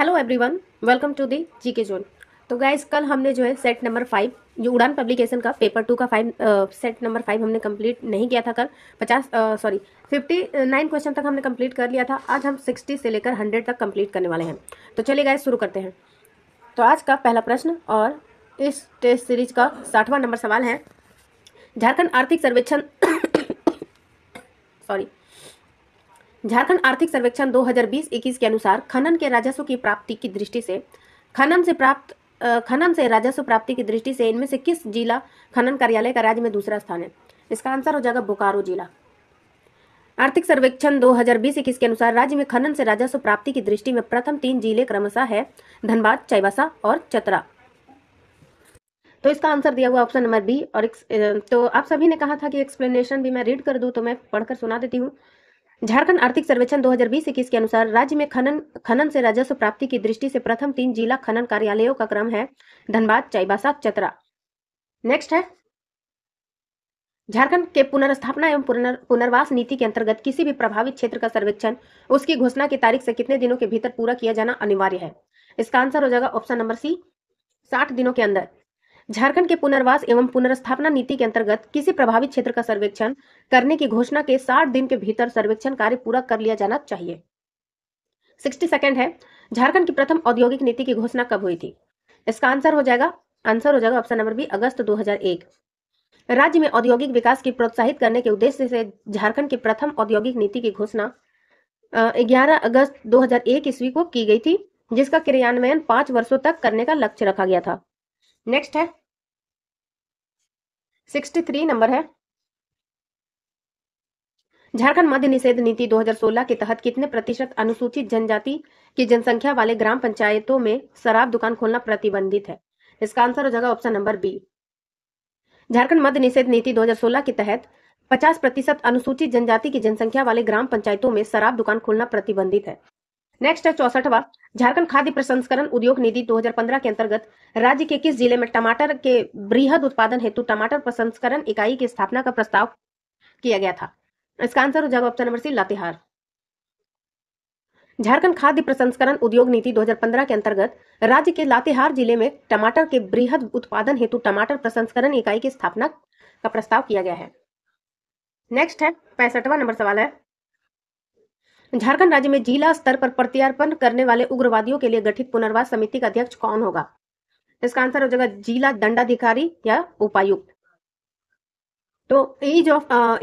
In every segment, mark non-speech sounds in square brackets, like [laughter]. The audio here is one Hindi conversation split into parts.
hello everyone welcome to the GK zone तो गाइज कल हमने जो है सेट नंबर फाइव जो उड़ान पब्लिकेशन का पेपर टू का फाइव सेट नंबर फाइव हमने कंप्लीट नहीं किया था कल पचास सॉरी फिफ्टी नाइन क्वेश्चन तक हमने कंप्लीट कर लिया था आज हम सिक्सटी से लेकर हंड्रेड तक कंप्लीट करने वाले हैं तो चलिए गाइज शुरू करते हैं तो आज का पहला प्रश्न और इस टेस्ट सीरीज का साठवां नंबर सवाल है झारखंड आर्थिक सर्वेक्षण सॉरी [coughs] झारखंड आर्थिक सर्वेक्षण 2020-21 के अनुसार खनन के राजस्व की प्राप्ति की दृष्टि से खनन से प्राप्त खनन से राजस्व प्राप्ति की दृष्टि से इनमें से किस जिला खनन कार्यालय का राज्य में दूसरा स्थान है इसका आंसर हो जाएगा बोकारो जिला आर्थिक सर्वेक्षण 2020-21 के अनुसार राज्य में खनन से राजस्व प्राप्ति की दृष्टि में प्रथम तीन जिले क्रमशः है धनबाद चाईबासा और चतरा तो इसका आंसर दिया हुआ ऑप्शन नंबर बी और तो आप सभी ने कहा था कि एक्सप्लेनेशन भी मैं रीड कर दूं तो मैं पढ़कर सुना देती हूँ झारखंड आर्थिक सर्वेक्षण 2020 इक्कीस के अनुसार राज्य में खनन खनन से राजस्व प्राप्ति की दृष्टि से प्रथम तीन जिला खनन कार्यालयों का क्रम है धनबाद चाईबासा चतरा नेक्स्ट है झारखंड के पुनर्स्थापना एवं पुनर, पुनर्वास नीति के अंतर्गत किसी भी प्रभावित क्षेत्र का सर्वेक्षण उसकी घोषणा की तारीख से कितने दिनों के भीतर पूरा किया जाना अनिवार्य है इसका आंसर हो जाएगा ऑप्शन नंबर सी साठ दिनों के अंदर झारखंड के पुनर्वास एवं पुनर्स्थापना नीति के अंतर्गत किसी प्रभावित क्षेत्र का सर्वेक्षण करने की घोषणा के 60 दिन के भीतर सर्वेक्षण कार्य पूरा कर लिया जाना चाहिए सिक्सटी सेकेंड है झारखंड की प्रथम औद्योगिक नीति की घोषणा कब हुई थी इसका आंसर हो जाएगा आंसर हो जाएगा ऑप्शन नंबर बी अगस्त 2001 राज्य में औद्योगिक विकास की प्रोत्साहित करने के उद्देश्य से झारखंड की प्रथम औद्योगिक नीति की घोषणा 11 अगस्त 2001 ईस्वी को की गई थी जिसका क्रियान्वयन पांच वर्षों तक करने का लक्ष्य रखा गया था नेक्स्ट है सिक्सटी थ्री नंबर है झारखंड मध्य निषेध नीति 2016 के तहत कितने प्रतिशत अनुसूचित जनजाति की जनसंख्या वाले ग्राम पंचायतों में शराब दुकान खोलना प्रतिबंधित है इसका आंसर हो जाएगा ऑप्शन नंबर बी झारखंड मध्य निषेध नीति 2016 के तहत 50 प्रतिशत अनुसूचित जनजाति की जनसंख्या वाले ग्राम पंचायतों में शराब दुकान खोलना प्रतिबंधित है नेक्स्ट है चौसठवा झारखंड खाद्य प्रसंस्करण उद्योग निधि 2015 के अंतर्गत राज्य के किस जिले में टमाटर के बृहद उत्पादन हेतु टमाटर प्रसंस्करण इकाई की स्थापना का प्रस्ताव किया गया था इसका आंसर हो जाएगा option number C Latehar Jharkhand खाद्य प्रसंस्करण उद्योग नीति 2015 के अंतर्गत राज्य के लातेहार जिले में टमाटर के बृहद उत्पादन हेतु टमाटर प्रसंस्करण इकाई की स्थापना का प्रस्ताव किया गया है नेक्स्ट है पैंसठवा नंबर सवाल है झारखंड राज्य में जिला स्तर पर प्रत्यार्पण करने वाले उग्रवादियों के लिए गठित पुनर्वास समिति का अध्यक्ष कौन होगा इसका आंसर हो जाएगा जिला दंडाधिकारी या उपायुक्त तो ये जो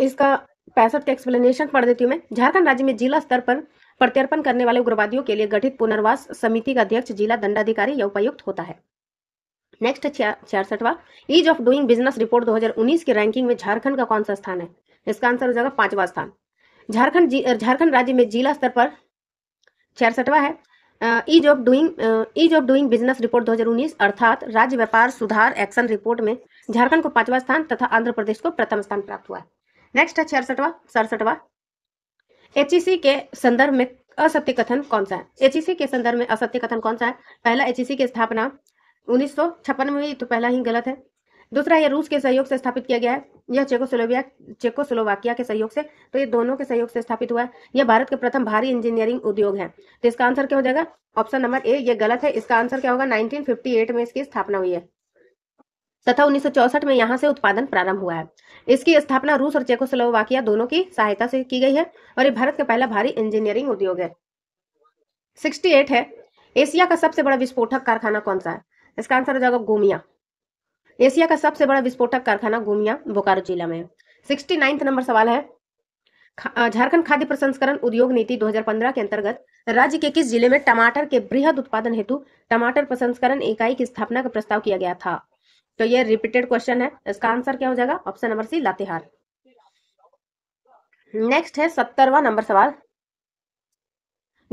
इसका पैंसठ एक्सप्लेनेशन पढ़ देती हूँ मैं झारखंड राज्य में जिला स्तर पर प्रत्यर्पण करने वाले उग्रवादियों के लिए गठित पुनर्वास समिति का अध्यक्ष जिला दंडाधिकारी या उपायुक्त होता है नेक्स्ट छियासठवा ease of doing business report 2019 की रैंकिंग में झारखंड का कौन सा स्थान है इसका आंसर हो जाएगा पांचवा स्थान झारखंड झारखंड राज्य में जिला स्तर पर छियासठवा है ease of doing ease of doing business report 2019 अर्थात राज्य व्यापार सुधार एक्शन रिपोर्ट में झारखंड को पांचवा स्थान तथा आंध्र प्रदेश को प्रथम स्थान प्राप्त हुआ है नेक्स्ट है छियासठवा सड़सठवा एच e के संदर्भ में असत्य कथन कौन सा है एच e के संदर्भ में असत्य कथन कौन सा है पहला एच e की स्थापना उन्नीस में हुई तो पहला ही गलत है दूसरा यह रूस के सहयोग से स्थापित किया गया है यह चेको सोलोवाकिया के सहयोग से तो ये दोनों के सहयोग से स्थापित हुआ है यह भारत के प्रथम भारी इंजीनियरिंग उद्योग है तो इसका आंसर क्या हो जाएगा ऑप्शन नंबर ए ये गलत है इसका आंसर क्या होगा 1958 में इसकी स्थापना हुई है तथा 1964 में यहाँ से उत्पादन प्रारंभ हुआ है इसकी स्थापना रूस और चेकोस्लोवाकिया दोनों की सहायता से की गई है और ये भारत का पहला भारी इंजीनियरिंग उद्योग है 68 है एशिया का सबसे बड़ा विस्फोटक कारखाना कौन सा है इसका आंसर हो जाएगा गोमिया एशिया का सबसे बड़ा विस्फोटक कारखाना गुमिया बोकारो जिला में सिक्सटी नाइन्थ नंबर सवाल है झारखंड खाद्य प्रसंस्करण उद्योग नीति 2015 के अंतर्गत राज्य के किस जिले में टमाटर के बृहद उत्पादन हेतु टमाटर प्रसंस्करण इकाई की स्थापना का प्रस्ताव किया गया था तो ये रिपीटेड क्वेश्चन है इसका आंसर क्या हो जाएगा option number C Latehar next है सत्तरवा नंबर सवाल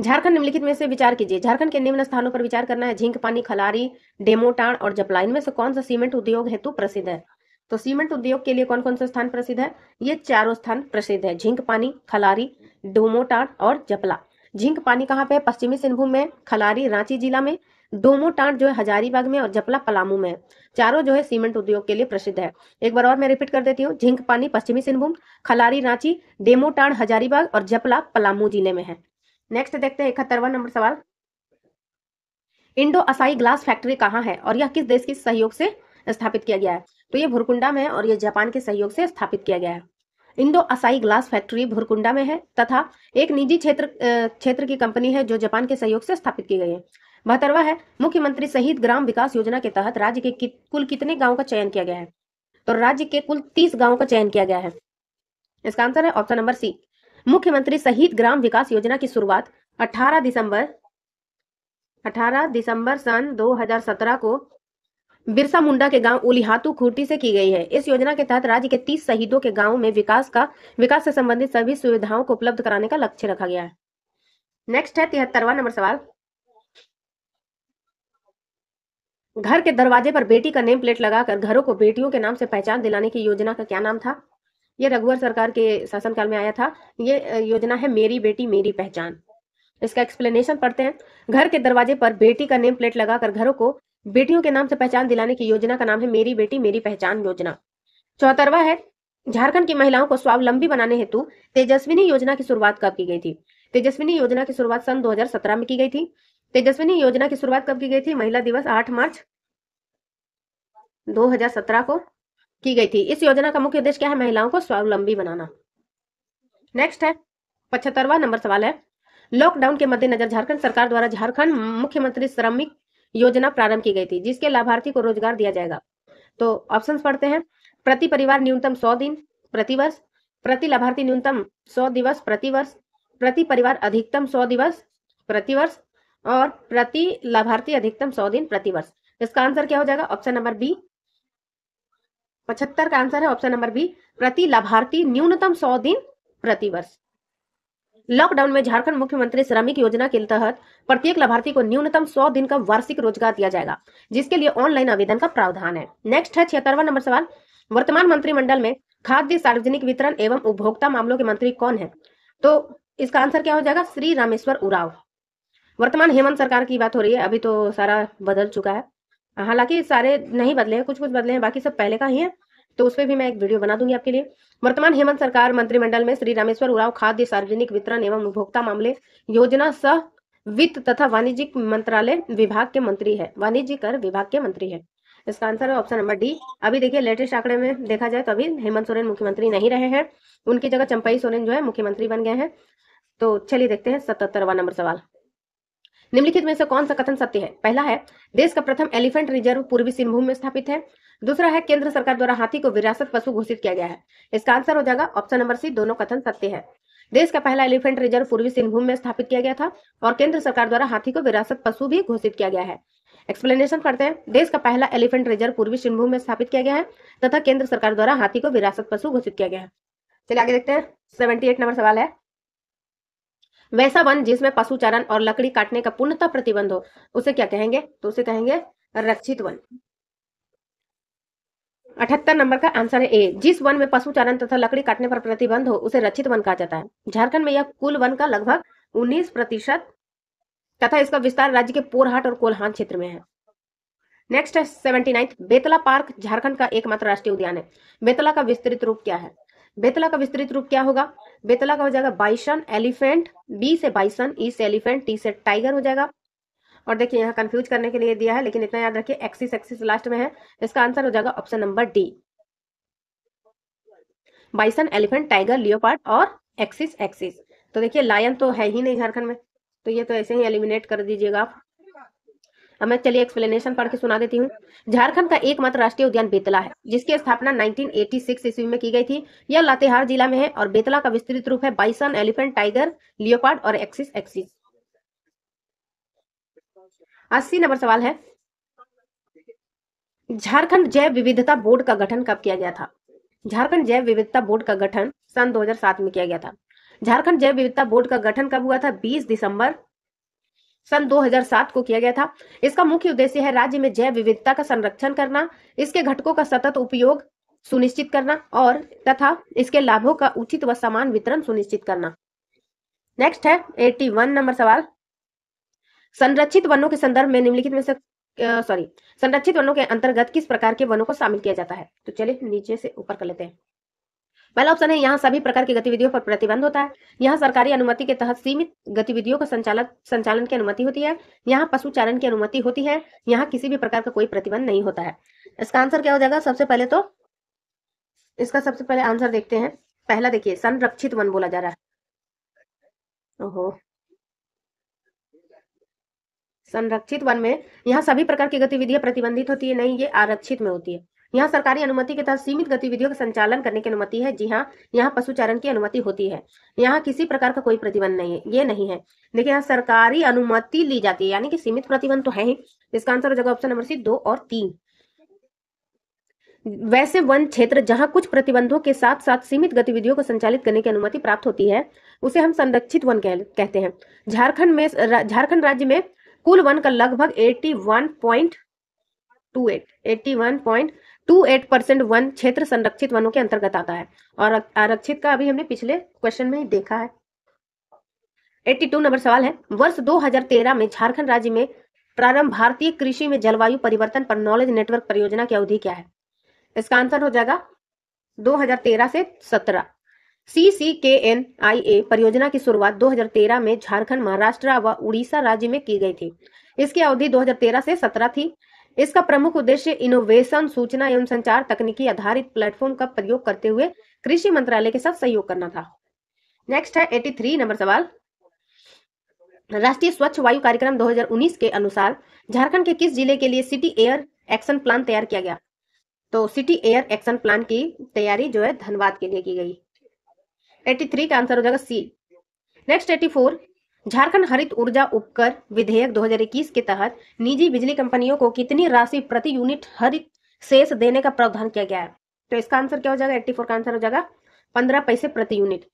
झारखंड निम्नलिखित में से विचार कीजिए झारखंड के निम्न स्थानों पर विचार करना है झिंक पानी खलारी डेमोटाण और जपला इनमें से कौन सा सीमेंट उद्योग हेतु प्रसिद्ध है तो सीमेंट उद्योग के लिए कौन कौन सा स्थान प्रसिद्ध है ये चारों स्थान प्रसिद्ध है झिंक पानी खलारी डोमोटाण और जपला झिंक पानी कहाँ पे है पश्चिमी सिंहभूम में खलारी रांची जिला में डोमोटांट जो है हजारीबाग में और जपला पलामू में चारों जो है सीमेंट उद्योग के लिए प्रसिद्ध है एक बार और मैं रिपीट कर देती हूँ झिंक पानी पश्चिमी सिंहभूम खलारी रांची डेमोटाण हजारीबाग और जपला पलामू जिले में है नेक्स्ट देखते हैं इकहत्तरवा नंबर सवाल इंडो असाई ग्लास फैक्ट्री कहाँ है और यह किस देश के सहयोग से स्थापित किया गया है तो ये भुरकुंडा में और ये जापान के सहयोग से स्थापित किया गया है Indo Asahi glass factory Bhurkunda में है तथा एक निजी क्षेत्र क्षेत्र की कंपनी है जो जापान के सहयोग से स्थापित की गई है बहत्तरवा है मुख्यमंत्री शहीद ग्राम विकास योजना के तहत राज्य के कि, कुल कितने गाँव का चयन किया गया है तो राज्य के कुल तीस गाँव का चयन किया गया है इसका आंसर है ऑप्शन नंबर सी मुख्यमंत्री शहीद ग्राम विकास योजना की शुरुआत 18 दिसंबर 18 दिसंबर सन 2017 को बिरसा मुंडा के गांव उलिहातू खूटी से की गई है इस योजना के तहत राज्य के 30 शहीदों के गांव में विकास का विकास से संबंधित सभी सुविधाओं को उपलब्ध कराने का लक्ष्य रखा गया है नेक्स्ट है तिहत्तरवा नंबर सवाल घर के दरवाजे पर बेटी का नेम प्लेट लगाकर घरों को बेटियों के नाम से पहचान दिलाने की योजना का क्या नाम था ये रघुवर सरकार के शासनकाल में आया था ये योजना है मेरी बेटी मेरी पहचान इसका एक्सप्लेनेशन पढ़ते हैं घर के दरवाजे पर बेटी का नेम प्लेट लगाकर घरों को बेटियों के नाम से पहचान दिलाने की योजना का नाम है मेरी बेटी मेरी पहचान योजना चौतरवा है झारखंड की महिलाओं को स्वावलंबी बनाने हेतु तेजस्विनी योजना की शुरुआत कब की गई थी तेजस्विनी योजना की शुरुआत सन 2017 में की गई थी तेजस्विनी योजना की शुरुआत कब की गई थी महिला दिवस 8 मार्च 2017 को की गई थी इस योजना का मुख्य उद्देश्य क्या है महिलाओं को स्वावलंबी बनाना नेक्स्ट है पचहत्तरवा नंबर सवाल है लॉकडाउन के मद्देनजर झारखंड सरकार द्वारा झारखंड मुख्यमंत्री श्रमिक योजना प्रारंभ की गई थी जिसके लाभार्थी को रोजगार दिया जाएगा तो ऑप्शन पढ़ते हैं प्रति परिवार न्यूनतम सौ दिन प्रतिवर्ष प्रति लाभार्थी न्यूनतम सौ दिवस प्रतिवर्ष प्रति परिवार अधिकतम सौ दिवस प्रतिवर्ष और प्रति लाभार्थी अधिकतम सौ दिन प्रतिवर्ष इसका आंसर क्या हो जाएगा ऑप्शन नंबर बी पचहत्तर का आंसर है ऑप्शन नंबर बी प्रति लाभार्थी न्यूनतम सौ दिन प्रति वर्ष लॉकडाउन में झारखंड मुख्यमंत्री श्रमिक योजना के तहत प्रत्येक लाभार्थी को न्यूनतम सौ दिन का वार्षिक रोजगार दिया जाएगा जिसके लिए ऑनलाइन आवेदन का प्रावधान है नेक्स्ट है छिहत्तरवा नंबर सवाल वर्तमान मंत्रिमंडल में खाद्य सार्वजनिक वितरण एवं उपभोक्ता मामलों के मंत्री कौन है तो इसका आंसर क्या हो जाएगा श्री रामेश्वर उराव वर्तमान हेमंत सरकार की बात हो रही है अभी तो सारा बदल चुका है हाँ, हालांकि सारे नहीं बदले हैं कुछ कुछ बदले हैं बाकी सब पहले का ही है तो उस पर भी मैं एक वीडियो बना दूंगी आपके लिए वर्तमान हेमंत सरकार मंत्रिमंडल में श्री रामेश्वर उराव खाद्य सार्वजनिक वितरण एवं उपभोक्ता मामले योजना सह वित्त तथा वाणिज्यिक मंत्रालय विभाग के मंत्री है वाणिज्य कर विभाग के मंत्री है इसका आंसर है ऑप्शन नंबर डी अभी देखिए लेटेस्ट आंकड़े में देखा जाए तो अभी हेमंत सोरेन मुख्यमंत्री नहीं रहे हैं उनकी जगह चंपई सोरेन जो है मुख्यमंत्री बन गए हैं तो चलिए देखते हैं सतहत्तरवा नंबर सवाल निम्नलिखित में से कौन सा कथन सत्य है पहला है देश का प्रथम एलिफेंट रिजर्व पूर्वी सिंहभूम में स्थापित है दूसरा है केंद्र सरकार द्वारा हाथी को विरासत पशु घोषित किया गया है इसका आंसर हो जाएगा ऑप्शन नंबर सी दोनों कथन सत्य है देश का पहला एलिफेंट रिजर्व पूर्वी सिंहभूम में स्थापित किया गया था और केंद्र सरकार द्वारा हाथी को विरासत पशु भी घोषित किया गया है एक्सप्लेनेशन करते हैं देश का पहला एलिफेंट रिजर्व पूर्वी सिंहभूम में स्थापित किया गया है तथा केंद्र सरकार द्वारा हाथी को विरासत पशु घोषित किया गया है चलिए आगे देखते हैं सेवेंटी एट नंबर सवाल है वैसा वन जिसमें पशु चारण और लकड़ी काटने का पूर्णतः प्रतिबंध हो उसे क्या कहेंगे तो उसे कहेंगे रक्षित वन अठहत्तर नंबर का आंसर है ए जिस वन में पशु चरण तथा लकड़ी काटने पर प्रतिबंध हो उसे रक्षित वन कहा जाता है झारखंड में यह कुल वन का लगभग उन्नीस प्रतिशत तथा इसका विस्तार राज्य के पोरहाट और कोलहान क्षेत्र में है नेक्स्ट है seventy ninth Betla park Jharkhand का एकमात्र राष्ट्रीय उद्यान है बेतला का विस्तृत रूप क्या है बेतला का विस्तृत रूप क्या होगा बेतला का हो जाएगा बाइसन एलिफेंट बी से बाइसन ई से एलिफेंट टी से टाइगर हो जाएगा और देखिए यहाँ कंफ्यूज करने के लिए दिया है लेकिन इतना याद रखिए एक्सिस एक्सिस लास्ट में है इसका आंसर हो जाएगा option number D bison elephant tiger leopard और एक्सिस एक्सिस तो देखिए लायन तो है ही नहीं झारखंड में तो ये तो ऐसे ही एलिमिनेट कर दीजिएगा आप अब मैं चलिए एक्सप्लेनेशन पढ़ के सुना देती हूँ झारखंड का एकमात्र राष्ट्रीय उद्यान बेतला है जिसकी स्थापना 1986 ईस्वी में की गई थी यह लातेहार जिला में है और बेतला का विस्तृत रूप है बाइसन एलिफेंट टाइगर लियोपार्ड और एक्सिस एक्सिस अस्सी नंबर सवाल है झारखंड जैव विविधता बोर्ड का गठन कब किया गया था झारखंड जैव विविधता बोर्ड का गठन सन 2007 में किया गया था झारखंड जैव विविधता बोर्ड का गठन कब हुआ था 20 दिसंबर सन 2007 को किया गया था इसका मुख्य उद्देश्य है राज्य में जैव विविधता का संरक्षण करना इसके घटकों का सतत उपयोग सुनिश्चित करना और तथा इसके लाभों का उचित व समान वितरण सुनिश्चित करना नेक्स्ट है 81 नंबर सवाल संरक्षित वनों के संदर्भ में निम्नलिखित में से सॉरी संरक्षित वनों के अंतर्गत किस प्रकार के वनों को शामिल किया जाता है तो चलिए नीचे से ऊपर कर लेते हैं पहला ऑप्शन है यहाँ सभी प्रकार की गतिविधियों पर प्रतिबंध होता है यहाँ सरकारी अनुमति के तहत सीमित गतिविधियों का संचालन संचालन की अनुमति होती है यहाँ पशु चारण की अनुमति होती है यहाँ किसी भी प्रकार का कोई प्रतिबंध नहीं होता है इसका आंसर क्या हो जाएगा सबसे पहले तो इसका सबसे पहले आंसर देखते हैं पहला देखिए संरक्षित वन बोला जा रहा है ओहो संरक्षित वन में यहाँ सभी प्रकार की गतिविधियां प्रतिबंधित होती है नहीं ये आरक्षित में होती है यहाँ सरकारी अनुमति के तहत सीमित गतिविधियों का संचालन करने की अनुमति है जी हाँ यहाँ पशुचारण की अनुमति होती है यहाँ किसी प्रकार का कोई प्रतिबंध नहीं है ये नहीं है देखिए यहाँ सरकारी अनुमति ली जाती है यानी कि सीमित प्रतिबंध तो है ही इसका आंसर हो जाएगा ऑप्शन नंबर सी दो और तीन वैसे वन क्षेत्र जहां कुछ प्रतिबंधों के साथ साथ सीमित गतिविधियों को संचालित करने की अनुमति प्राप्त होती है उसे हम संरक्षित वन कह, कहते हैं झारखंड में झारखंड राज्य में कुल वन का लगभग 81.28 81.28 टू एट परसेंट वन क्षेत्र संरक्षित वनों के अंतर्गत आता है और आरक्षित का अभी हमने पिछले क्वेश्चन में देखा है 82 नंबर सवाल है वर्ष 2013 में झारखंड राज्य में प्रारंभ भारतीय कृषि में जलवायु परिवर्तन पर नॉलेज नेटवर्क परियोजना की अवधि क्या है इसका आंसर हो जाएगा 2013 से 17 सी सी के एन आई ए परियोजना की शुरुआत 2013 में झारखंड महाराष्ट्र व उड़ीसा राज्य में की गई थी इसकी अवधि 2013 से 17 थी इसका प्रमुख उद्देश्य इनोवेशन सूचना एवं संचार तकनीकी आधारित प्लेटफॉर्म का प्रयोग करते हुए कृषि मंत्रालय के साथ सहयोग करना था नेक्स्ट है 83 नंबर सवाल राष्ट्रीय स्वच्छ वायु कार्यक्रम 2019 के अनुसार झारखंड के किस जिले के लिए सिटी एयर एक्शन प्लान तैयार किया गया तो सिटी एयर एक्शन प्लान की तैयारी जो है धनबाद के लिए की गई 83 का आंसर हो जाएगा सी नेक्स्ट 84 झारखंड हरित ऊर्जा उपकर विधेयक 2021 के तहत निजी बिजली कंपनियों को कितनी राशि प्रति यूनिट हरित शेष देने का प्रावधान किया गया है तो इसका आंसर क्या हो जाएगा एट्टी का आंसर हो जाएगा पंद्रह पैसे प्रति यूनिट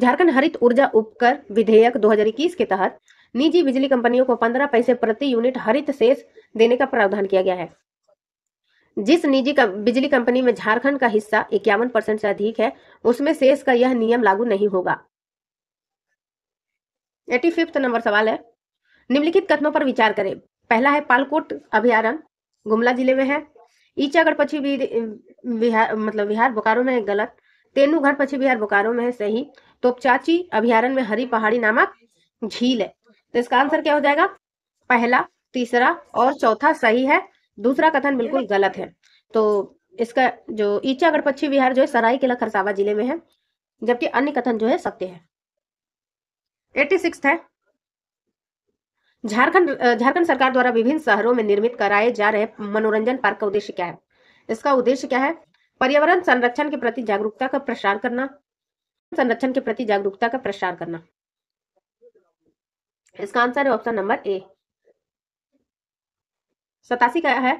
झारखंड हरित ऊर्जा उपकर विधेयक 2021 के तहत निजी बिजली कंपनियों को पंद्रह पैसे प्रति यूनिट हरित शेष देने का प्रावधान किया गया है जिस निजी बिजली कंपनी में झारखंड का हिस्सा इक्यावन परसेंट से अधिक है उसमें शेष का यह नियम लागू नहीं होगा एटी फिफ्थ नंबर सवाल है निम्नलिखित कथनों पर विचार करें पहला है पालकोट अभ्यारण्य गुमला जिले में है ईचागढ़ पक्षी बिहार मतलब बिहार बोकारो में गलत तेनूगढ़ पक्षी बिहार बोकारो में है सही चाची अभ्यारण्य में हरी पहाड़ी नामक झील है तो इसका आंसर क्या हो जाएगा पहला तीसरा और चौथा सही है दूसरा कथन बिल्कुल गलत है तो इसका जो ईचागढ़ पक्षी विहार जो है सराय किला खरसावा जिले में है जबकि अन्य कथन जो है सत्य है एट्टी सिक्स है झारखंड झारखंड सरकार द्वारा विभिन्न शहरों में निर्मित कराए जा रहे मनोरंजन पार्क का उद्देश्य क्या है इसका उद्देश्य क्या है पर्यावरण संरक्षण के प्रति जागरूकता का प्रसार करना संरक्षण के प्रति जागरूकता का प्रसार करना इसका आंसर है ऑप्शन नंबर ए सतासी का है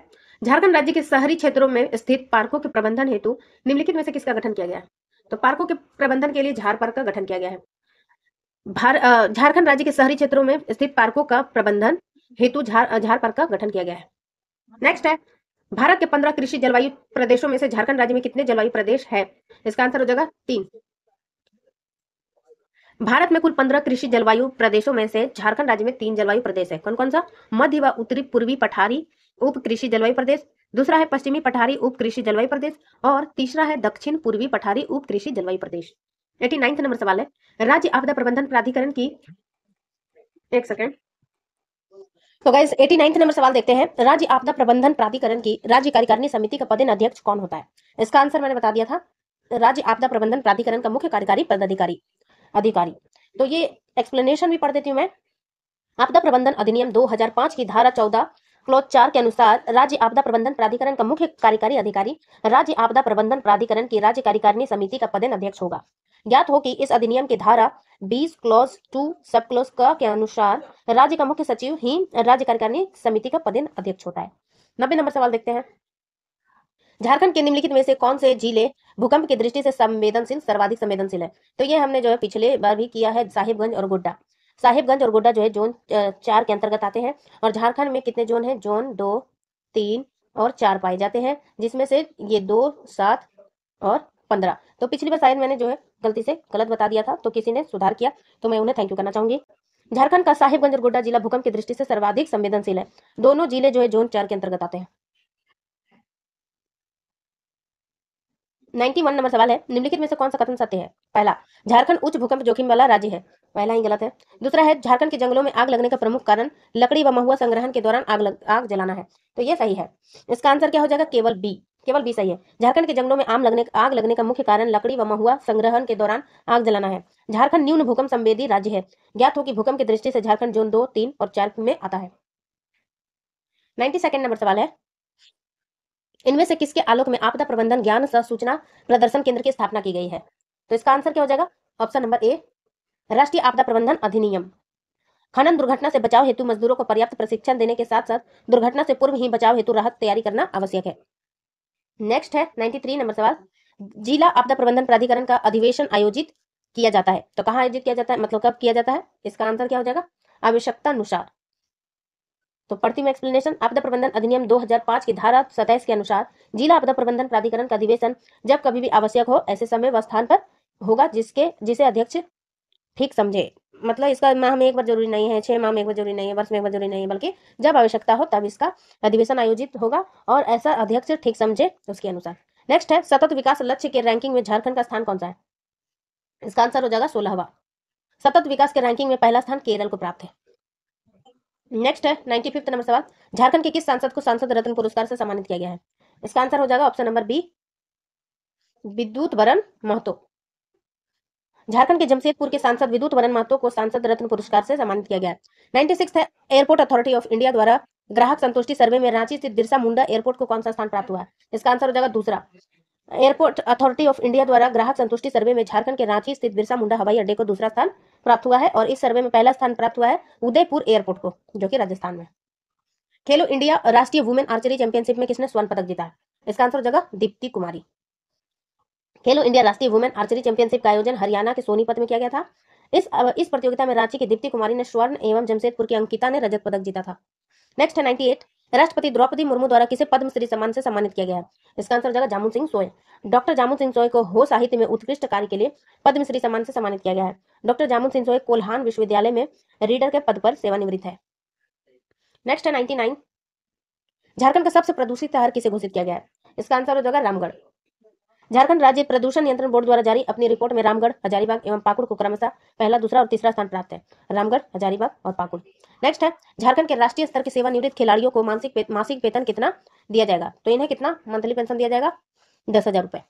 झारखंड राज्य के शहरी क्षेत्रों में स्थित पार्कों के प्रबंधन हेतु निम्नलिखित में से किसका गठन किया गया है तो पार्कों के प्रबंधन के लिए झार पार्क का गठन किया गया है झारखंड राज्य के शहरी क्षेत्रों में स्थित पार्कों का प्रबंधन हेतु झार झार पार्क का गठन किया गया है नेक्स्ट है भारत के पंद्रह कृषि जलवायु प्रदेशों में से झारखंड राज्य में कितने जलवायु प्रदेश है इसका आंसर हो जाएगा तीन भारत में कुल पंद्रह कृषि जलवायु प्रदेशों में से झारखंड राज्य में तीन जलवायु प्रदेश है कौन कौन सा मध्य व उत्तरी पूर्वी पठारी उप कृषि जलवायु प्रदेश दूसरा है पश्चिमी पठारी उप कृषि जलवायु प्रदेश और तीसरा है दक्षिण पूर्वी पठारी उप कृषि जलवायु प्रदेश एटी नाइन्थ नंबर सवाल है राज्य आपदा प्रबंधन प्राधिकरण की एक सेकेंड तो गाइस 89 नंबर सवाल देखते हैं राज्य आपदा प्रबंधन प्राधिकरण की राज्य कार्यकारिणी समिति का पदेन अध्यक्ष कौन होता है इसका आंसर मैंने बता दिया था राज्य आपदा प्रबंधन प्राधिकरण का मुख्य कार्यकारी पदाधिकारी अधिकारी तो ये एक्सप्लेनेशन भी पढ़ देती हूँ मैं आपदा प्रबंधन अधिनियम 2005 की धारा क्लोज चार के अनुसार राज्य आपदा प्रबंधन प्राधिकरण का मुख्य कार्यकारी अधिकारी राज्य आपदा प्रबंधन प्राधिकरण की राज्य कार्यकारिणी समिति का पदेन अध्यक्ष होगा ज्ञात हो कि इस अधिनियम की धारा 20 क्लोज टू सब क्लोज क के अनुसार राज्य का मुख्य सचिव ही राज्य कार्यकारिणी समिति का पदेन अध्यक्ष होता है नब्बे नंबर सवाल देखते हैं झारखंड के निम्नलिखित में से कौन से जिले भूकंप की दृष्टि से संवेदनशील सर्वाधिक संवेदनशील है तो ये हमने जो है पिछले बार भी किया है साहिबगंज और गोड्डा साहिबगंज और गोड्डा जो है जोन चार के अंतर्गत आते हैं और झारखंड में कितने जोन है जोन दो तीन और चार पाए जाते हैं जिसमें से ये दो सात और पंद्रह तो पिछली बार शायद मैंने जो है गलती से गलत बता दिया था तो किसी ने सुधार किया तो मैं उन्हें थैंक यू करना चाहूंगी झारखंड का साहिबगंज और गोड्डा जिला भूकंप की दृष्टि से सर्वाधिक संवेदनशील है दोनों जिले जो है जोन चार के अंतर्गत आते हैं नाइन्टी वन नंबर सवाल है निम्नलिखित में से कौन सा कथन सत्य है पहला झारखंड उच्च भूकंप जोखिम वाला राज्य है पहला ही गलत है दूसरा है झारखंड के जंगलों में आग लगने का प्रमुख कारण लकड़ी व महुआ संग्रहण के दौरान आग लग, आग जलाना है तो ये सही है इसका आंसर क्या हो जाएगा केवल बी केवल बी सही है झारखंड के जंगलों में आम लगने आग लगने का मुख्य कारण लकड़ी व महुआ संग्रहण के दौरान आग जलाना है झारखंड न्यून भूकंप संवेदी राज्य है ज्ञात हो कि भूकंप की दृष्टि से झारखंड जोन दो तीन और चार में आता है नाइन्टी सेकंड नंबर सवाल है इनमें से किसके आलोक में आपदा प्रबंधन ज्ञान सह सूचना प्रदर्शन केंद्र की स्थापना की गई है तो इसका आंसर क्या हो जाएगा ऑप्शन नंबर ए राष्ट्रीय आपदा प्रबंधन अधिनियम खनन दुर्घटना से बचाव हेतु मजदूरों को पर्याप्त प्रशिक्षण देने के साथ साथ दुर्घटना से पूर्व ही बचाव हेतु राहत तैयारी करना आवश्यक है नेक्स्ट है 93 नंबर सवाल जिला आपदा प्रबंधन प्राधिकरण का अधिवेशन आयोजित किया जाता है तो कहाँ आयोजित किया जाता है मतलब कब किया जाता है इसका आंसर क्या हो जाएगा आवश्यकता अनुसार तो पढ़ती में एक्सप्लेनेशन आपदा प्रबंधन अधिनियम 2005 की धारा सताइस के अनुसार जिला आपदा प्रबंधन प्राधिकरण का अधिवेशन जब कभी भी आवश्यक हो ऐसे समय व स्थान पर होगा जिसके जिसे अध्यक्ष ठीक समझे मतलब इसका माह में एक बार जरूरी नहीं है छह माह में एक बार जरूरी नहीं है वर्ष में एक बार जरूरी नहीं है बल्कि जब आवश्यकता हो तब इसका अधिवेशन आयोजित होगा और ऐसा अध्यक्ष ठीक समझे उसके अनुसार नेक्स्ट है सतत विकास लक्ष्य के रैंकिंग में झारखंड का स्थान कौन सा है इसका आंसर हो जाएगा सोलहवा सतत विकास के रैंकिंग में पहला स्थान केरल को प्राप्त है नेक्स्ट है नाइन्टी फिफ्थ नंबर सवाल झारखंड के किस सांसद को सांसद रत्न पुरस्कार से सम्मानित किया गया है इसका आंसर हो जाएगा ऑप्शन नंबर बी विद्युत वरण महतो झारखंड के जमशेदपुर के सांसद विद्युत वरण महतो को सांसद रत्न पुरस्कार से सम्मानित किया गया नाइन्टी सिक्स है एयरपोर्ट अथॉरिटी ऑफ इंडिया द्वारा ग्राहक संतुष्टि सर्वे में रांची स्थित बिरसा मुंडा एयरपोर्ट को कौन सा स्थान प्राप्त हुआ इसका आंसर हो जाएगा दूसरा एयरपोर्ट अथॉरिटी ऑफ इंडिया द्वारा ग्राहक संतुष्टि सर्वे में झारखंड के रांची स्थित बिरसा मुंडा हवाई अड्डे को दूसरा स्थान प्राप्त हुआ है और इस सर्वे में पहला स्थान प्राप्त हुआ है उदयपुर एयरपोर्ट को जो कि राजस्थान में खेलो इंडिया राष्ट्रीय वुमेन आर्चरी चैंपियनशिप में किसने स्वर्ण पदक जीता है इसका आंसर हो जाएगा दीप्ति कुमारी खेलो इंडिया राष्ट्रीय वुमेन आर्चरी चैंपियनशिप का आयोजन हरियाणा के सोनीपत में किया गया था इस इस प्रतियोगिता में रांची की दीप्ति कुमारी ने स्वर्ण एवं जमशेदपुर की अंकिता ने रजत पदक जीता था नेक्स्ट है नाइन्टी एट राष्ट्रपति द्रौपदी मुर्मू द्वारा किसे पद्म श्री सम्मान से सम्मानित किया गया इसका आंसर हो जाएगा जामुन सिंह सोय डॉक्टर जामुन सिंह सोय को हो साहित्य में उत्कृष्ट कार्य के लिए पद्म श्री सम्मान से सम्मानित किया गया है डॉक्टर जामुन सिंह सोय कोल्हान विश्वविद्यालय में रीडर के पद पर सेवानिवृत्त है नेक्स्ट है नाइनटी झारखंड का सबसे प्रदूषित शहर किसे घोषित किया गया है इसका आंसर हो जाएगा रामगढ़ झारखंड राज्य प्रदूषण नियंत्रण बोर्ड द्वारा जारी अपनी रिपोर्ट में रामगढ़ हजारीबाग एवं पाकुड़ को क्रमशः पहला दूसरा और तीसरा स्थान प्राप्त है रामगढ़ हजारीबाग और पाकुड़ नेक्स्ट है झारखंड के राष्ट्रीय स्तर के सेवानिवृत्त खिलाड़ियों को मानसिक पे, मासिक वेतन कितना दिया जाएगा तो इन्हें कितना मंथली पेंशन दिया जाएगा दस हजार रुपए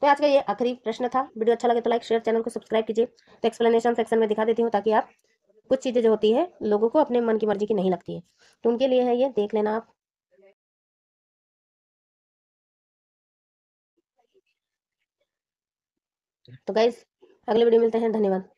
तो आज का ये आखिरी प्रश्न था वीडियो अच्छा लगे तो लाइक शेयर चैनल को सब्सक्राइब कीजिए तो एक्सप्लेनेशन सेक्शन में दिखा देती हूँ ताकि आप कुछ चीज़ें जो होती है लोगों को अपने मन की मर्जी की नहीं लगती है तो उनके लिए है ये देख लेना आप तो गाइज अगले वीडियो मिलते हैं धन्यवाद